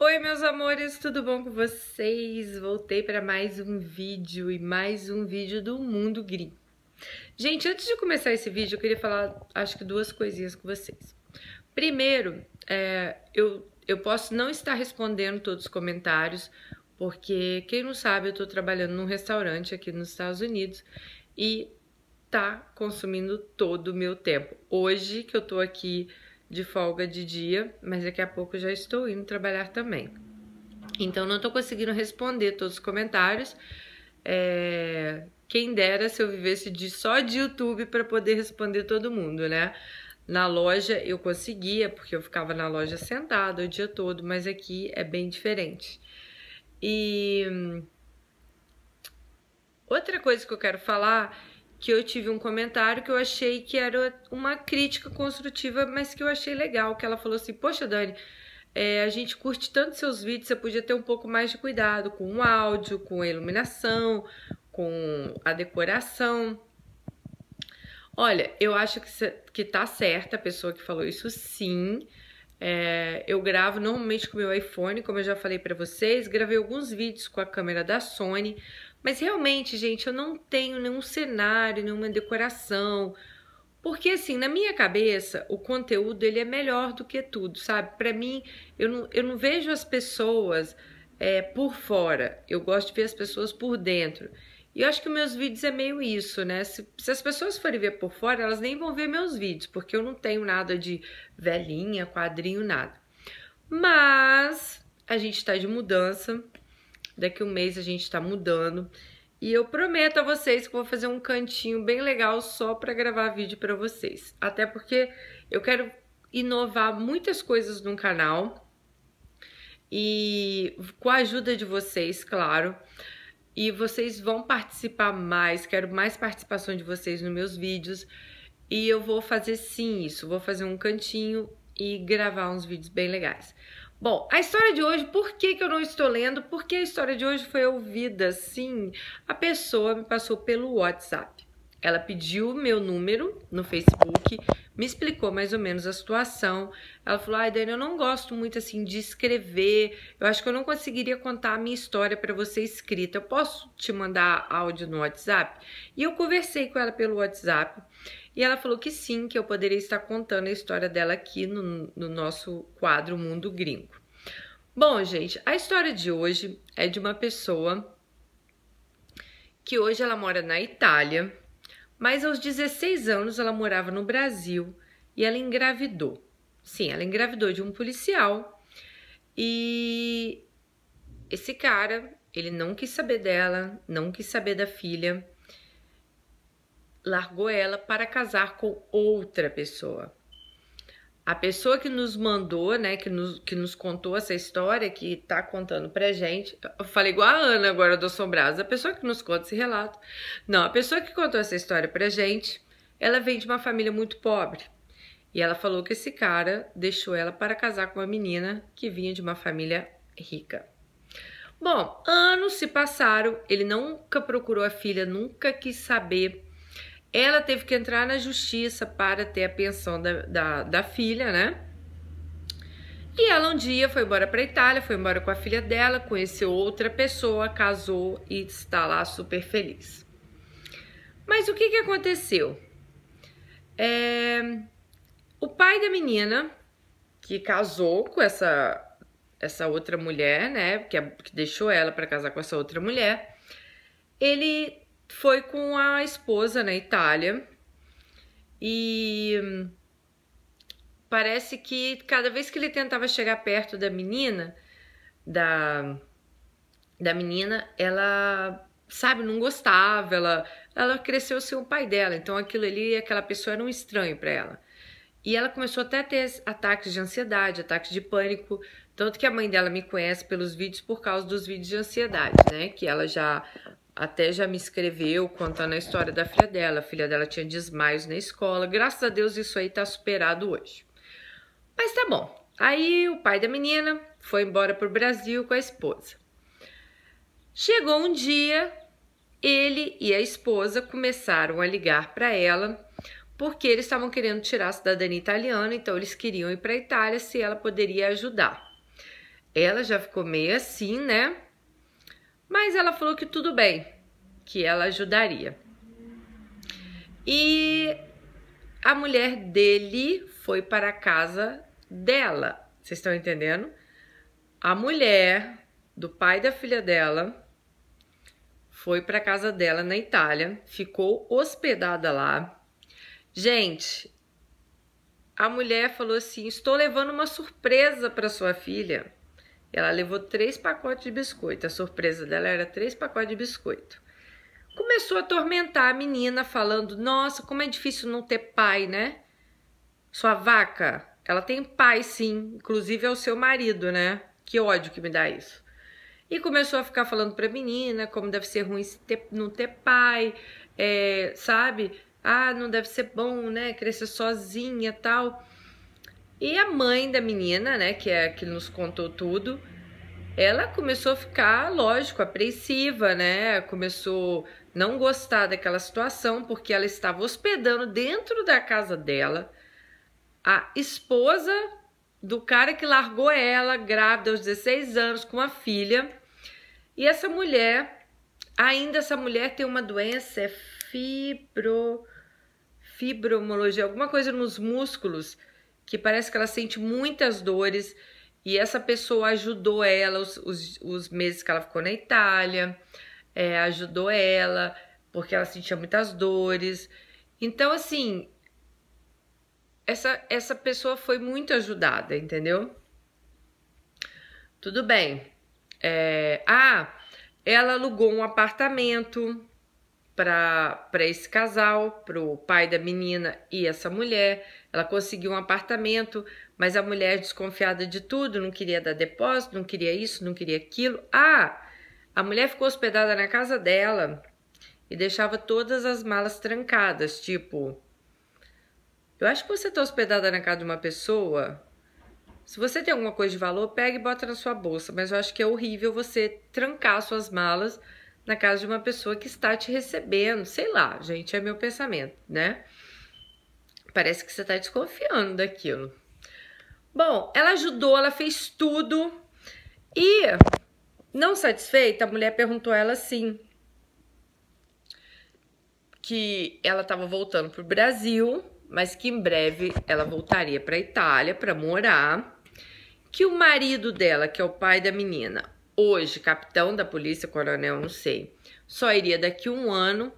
Oi, meus amores, tudo bom com vocês? Voltei para mais um vídeo e mais um vídeo do Mundo Green. Gente, antes de começar esse vídeo, eu queria falar, acho que duas coisinhas com vocês. Primeiro, é, eu, eu posso não estar respondendo todos os comentários, porque quem não sabe, eu estou trabalhando num restaurante aqui nos Estados Unidos e tá consumindo todo o meu tempo. Hoje que eu tô aqui de folga de dia, mas daqui a pouco já estou indo trabalhar também. Então não estou conseguindo responder todos os comentários. É... Quem dera se eu vivesse de só de YouTube para poder responder todo mundo, né? Na loja eu conseguia, porque eu ficava na loja sentada o dia todo, mas aqui é bem diferente. E hum, outra coisa que eu quero falar que eu tive um comentário que eu achei que era uma crítica construtiva, mas que eu achei legal, que ela falou assim, poxa Dani, é, a gente curte tanto seus vídeos, você podia ter um pouco mais de cuidado com o áudio, com a iluminação, com a decoração. Olha, eu acho que, que tá certa a pessoa que falou isso, sim, é, eu gravo normalmente com meu iPhone, como eu já falei para vocês, gravei alguns vídeos com a câmera da Sony, mas realmente, gente, eu não tenho nenhum cenário, nenhuma decoração, porque assim, na minha cabeça, o conteúdo ele é melhor do que tudo, sabe? Para mim, eu não, eu não vejo as pessoas é, por fora, eu gosto de ver as pessoas por dentro. E eu acho que meus vídeos é meio isso, né? Se, se, as pessoas forem ver por fora, elas nem vão ver meus vídeos, porque eu não tenho nada de velhinha, quadrinho, nada. Mas a gente tá de mudança. Daqui um mês a gente tá mudando. E eu prometo a vocês que vou fazer um cantinho bem legal só pra gravar vídeo pra vocês. Até porque eu quero inovar muitas coisas no canal. E com a ajuda de vocês, claro e vocês vão participar mais, quero mais participação de vocês nos meus vídeos. E eu vou fazer sim isso, vou fazer um cantinho e gravar uns vídeos bem legais. Bom, a história de hoje, por que, que eu não estou lendo? Porque a história de hoje foi ouvida, sim. A pessoa me passou pelo WhatsApp. Ela pediu meu número no Facebook, me explicou mais ou menos a situação. Ela falou: "Ai, Dani, eu não gosto muito assim de escrever. Eu acho que eu não conseguiria contar a minha história para você escrita. Eu posso te mandar áudio no WhatsApp?" E eu conversei com ela pelo WhatsApp. E ela falou que sim, que eu poderia estar contando a história dela aqui no, no nosso quadro Mundo Gringo. Bom, gente, a história de hoje é de uma pessoa que hoje ela mora na Itália, mas aos 16 anos ela morava no Brasil e ela engravidou. Sim, ela engravidou de um policial e esse cara, ele não quis saber dela, não quis saber da filha, largou ela para casar com outra pessoa. A pessoa que nos mandou, né, que nos, que nos contou essa história, que tá contando pra gente, eu falei igual a Ana agora do Assombrados, a pessoa que nos conta esse relato. Não, a pessoa que contou essa história pra gente, ela vem de uma família muito pobre. E ela falou que esse cara deixou ela para casar com uma menina que vinha de uma família rica. Bom, anos se passaram, ele nunca procurou a filha, nunca quis saber ela teve que entrar na justiça para ter a pensão da, da, da filha, né? E ela um dia foi embora para Itália, foi embora com a filha dela, conheceu outra pessoa, casou e está lá super feliz. Mas o que, que aconteceu? É... O pai da menina, que casou com essa, essa outra mulher, né? Que, é, que deixou ela para casar com essa outra mulher, ele foi com a esposa na Itália e hum, parece que cada vez que ele tentava chegar perto da menina, da, da menina, ela, sabe, não gostava, ela, ela cresceu sem o pai dela, então aquilo ali, aquela pessoa era um estranho para ela. E ela começou até a ter ataques de ansiedade, ataques de pânico, tanto que a mãe dela me conhece pelos vídeos por causa dos vídeos de ansiedade, né? Que ela já até já me escreveu contando a história da filha dela. A filha dela tinha desmaios na escola. Graças a Deus isso aí tá superado hoje. Mas tá bom. Aí o pai da menina foi embora pro Brasil com a esposa. Chegou um dia, ele e a esposa começaram a ligar para ela porque eles estavam querendo tirar a cidadania italiana, então eles queriam ir para a Itália se ela poderia ajudar. Ela já ficou meio assim, né? Mas ela falou que tudo bem, que ela ajudaria. E a mulher dele foi para a casa dela. Vocês estão entendendo? A mulher do pai da filha dela foi para a casa dela na Itália, ficou hospedada lá. Gente, a mulher falou assim: "Estou levando uma surpresa para sua filha". Ela levou três pacotes de biscoito. A surpresa dela era três pacotes de biscoito. Começou a atormentar a menina, falando: Nossa, como é difícil não ter pai, né? Sua vaca, ela tem pai, sim. Inclusive é o seu marido, né? Que ódio que me dá isso. E começou a ficar falando pra menina como deve ser ruim não ter pai, é, sabe? Ah, não deve ser bom, né? Crescer sozinha tal. E a mãe da menina, né, que é a que nos contou tudo, ela começou a ficar, lógico, apreensiva, né? Começou não gostar daquela situação porque ela estava hospedando dentro da casa dela a esposa do cara que largou ela grávida aos 16 anos com a filha. E essa mulher, ainda essa mulher tem uma doença, é fibro fibromologia, alguma coisa nos músculos que parece que ela sente muitas dores e essa pessoa ajudou ela os, os, os meses que ela ficou na Itália, é, ajudou ela porque ela sentia muitas dores. Então, assim, essa, essa pessoa foi muito ajudada, entendeu? Tudo bem. É, ah, ela alugou um apartamento para esse casal, para o pai da menina e essa mulher. Ela conseguiu um apartamento, mas a mulher desconfiada de tudo, não queria dar depósito, não queria isso, não queria aquilo. Ah, a mulher ficou hospedada na casa dela e deixava todas as malas trancadas, tipo. Eu acho que você está hospedada na casa de uma pessoa. Se você tem alguma coisa de valor, pega e bota na sua bolsa. Mas eu acho que é horrível você trancar suas malas na casa de uma pessoa que está te recebendo. Sei lá, gente, é meu pensamento, né? parece que você está desconfiando daquilo. Bom, ela ajudou, ela fez tudo e, não satisfeita, a mulher perguntou ela assim: que ela estava voltando pro Brasil, mas que em breve ela voltaria para a Itália para morar. Que o marido dela, que é o pai da menina, hoje capitão da polícia, coronel, não sei, só iria daqui um ano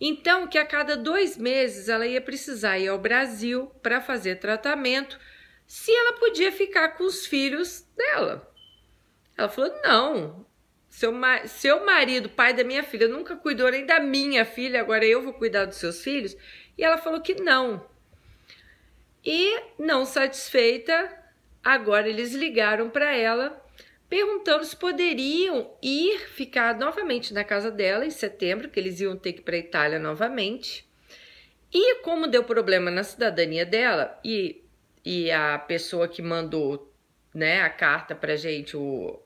então, que a cada dois meses ela ia precisar ir ao Brasil para fazer tratamento, se ela podia ficar com os filhos dela. Ela falou: não, seu, seu marido, pai da minha filha, nunca cuidou nem da minha filha, agora eu vou cuidar dos seus filhos. E ela falou que não. E, não satisfeita, agora eles ligaram para ela perguntando se poderiam ir ficar novamente na casa dela em setembro, que eles iam ter que ir para a Itália novamente. E como deu problema na cidadania dela e, e a pessoa que mandou né, a carta para gente, o,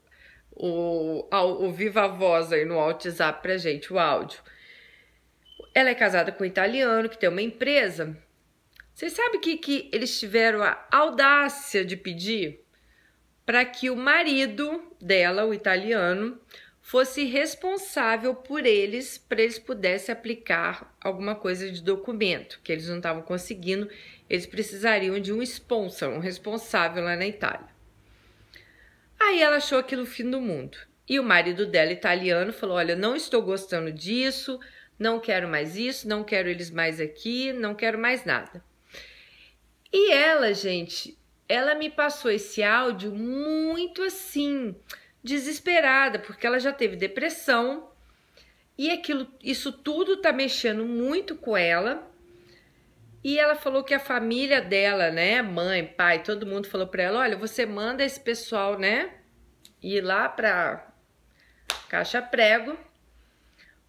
o, o, viva voz aí no WhatsApp para gente, o áudio. Ela é casada com um italiano que tem uma empresa. Vocês sabem que, que eles tiveram a audácia de pedir para que o marido dela, o italiano, fosse responsável por eles, para eles pudessem aplicar alguma coisa de documento, que eles não estavam conseguindo, eles precisariam de um sponsor, um responsável lá na Itália. Aí ela achou aquilo o fim do mundo. E o marido dela, italiano, falou: Olha, não estou gostando disso, não quero mais isso, não quero eles mais aqui, não quero mais nada. E ela, gente, ela me passou esse áudio muito assim, desesperada, porque ela já teve depressão e aquilo, isso tudo tá mexendo muito com ela. E ela falou que a família dela, né, mãe, pai, todo mundo falou para ela, olha, você manda esse pessoal, né, ir lá para caixa prego.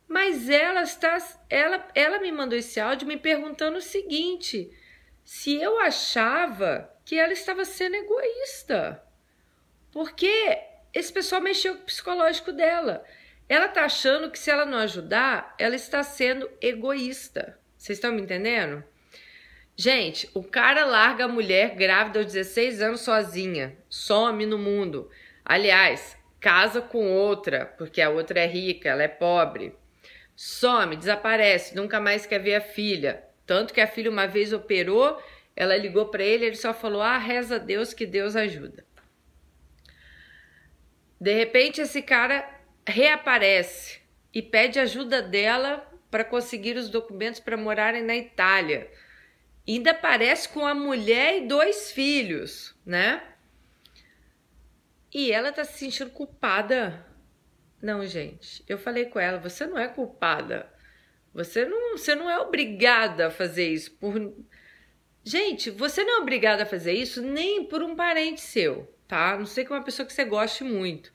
Mas ela está ela ela me mandou esse áudio me perguntando o seguinte: se eu achava que ela estava sendo egoísta. Porque esse pessoal mexeu com o psicológico dela. Ela tá achando que se ela não ajudar, ela está sendo egoísta. Vocês estão me entendendo? Gente, o cara larga a mulher grávida aos 16 anos sozinha, some no mundo. Aliás, casa com outra, porque a outra é rica, ela é pobre. Some, desaparece, nunca mais quer ver a filha. Tanto que a filha uma vez operou ela ligou para ele, ele só falou: "Ah, reza a Deus que Deus ajuda". De repente esse cara reaparece e pede ajuda dela para conseguir os documentos para morarem na Itália. ainda aparece com a mulher e dois filhos, né? E ela tá se sentindo culpada. Não, gente, eu falei com ela, você não é culpada. Você não, você não é obrigada a fazer isso por Gente, você não é obrigado a fazer isso nem por um parente seu, tá? Não sei que uma pessoa que você goste muito.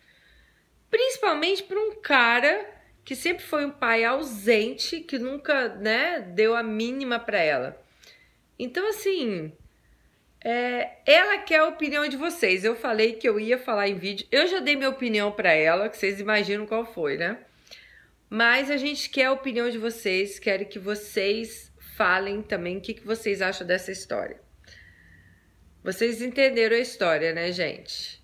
Principalmente por um cara que sempre foi um pai ausente, que nunca, né, deu a mínima para ela. Então, assim, é, ela quer a opinião de vocês. Eu falei que eu ia falar em vídeo. Eu já dei minha opinião para ela, que vocês imaginam qual foi, né? Mas a gente quer a opinião de vocês, quero que vocês falem também o que, que vocês acham dessa história. Vocês entenderam a história, né, gente?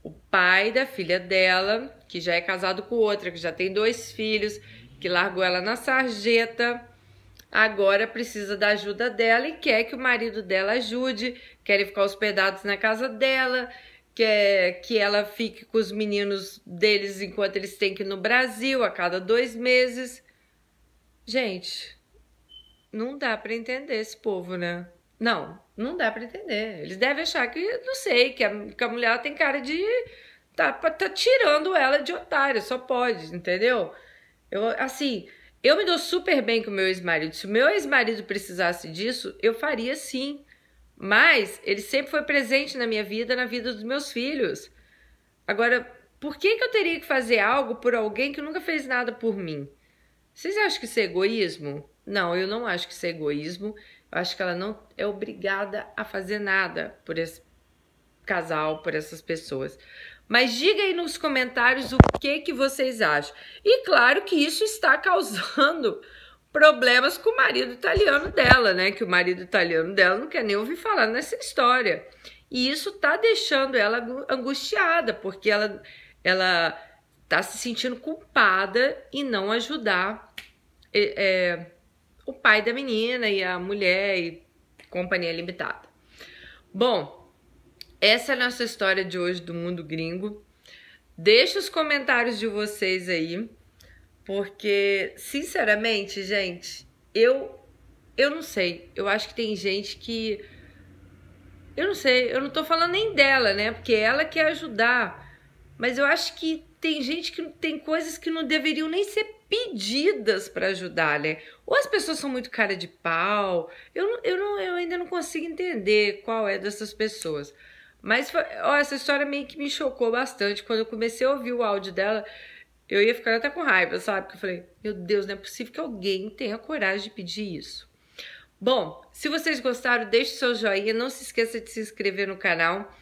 O pai da filha dela, que já é casado com outra, que já tem dois filhos, que largou ela na sarjeta, agora precisa da ajuda dela e quer que o marido dela ajude, querem ficar hospedados na casa dela, quer que ela fique com os meninos deles enquanto eles têm que ir no Brasil a cada dois meses. Gente, não dá para entender esse povo, né? Não, não dá para entender. Eles devem achar que, não sei, que a, que a mulher tem cara de. Tá, tá tirando ela de otária, só pode, entendeu? Eu, assim, eu me dou super bem com o meu ex-marido. Se o meu ex-marido precisasse disso, eu faria sim. Mas ele sempre foi presente na minha vida, na vida dos meus filhos. Agora, por que, que eu teria que fazer algo por alguém que nunca fez nada por mim? Vocês acham que isso é egoísmo? Não, eu não acho que isso é egoísmo. Eu acho que ela não é obrigada a fazer nada por esse casal, por essas pessoas. Mas diga aí nos comentários o que que vocês acham. E claro que isso está causando problemas com o marido italiano dela, né? Que o marido italiano dela não quer nem ouvir falar nessa história. E isso tá deixando ela angustiada, porque ela ela tá se sentindo culpada em não ajudar é, o pai da menina e a mulher e companhia limitada. Bom, essa é a nossa história de hoje do mundo gringo. Deixa os comentários de vocês aí, porque sinceramente, gente, eu eu não sei. Eu acho que tem gente que eu não sei, eu não tô falando nem dela, né? Porque ela quer ajudar. Mas eu acho que tem gente que tem coisas que não deveriam nem ser pedidas para ajudar, né? Ou as pessoas são muito cara de pau, eu, eu, não, eu ainda não consigo entender qual é dessas pessoas. Mas ó, essa história meio que me chocou bastante. Quando eu comecei a ouvir o áudio dela, eu ia ficar até com raiva, sabe? Porque eu falei, meu Deus, não é possível que alguém tenha coragem de pedir isso. Bom, se vocês gostaram, deixe seu joinha, não se esqueça de se inscrever no canal.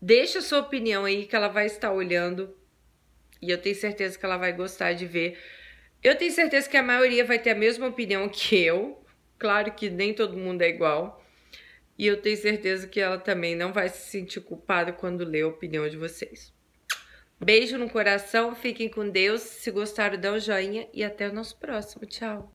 Deixe a sua opinião aí que ela vai estar olhando e eu tenho certeza que ela vai gostar de ver eu tenho certeza que a maioria vai ter a mesma opinião que eu. Claro que nem todo mundo é igual. E eu tenho certeza que ela também não vai se sentir culpada quando ler a opinião de vocês. Beijo no coração, fiquem com Deus. Se gostaram, dá um joinha e até o nosso próximo. Tchau.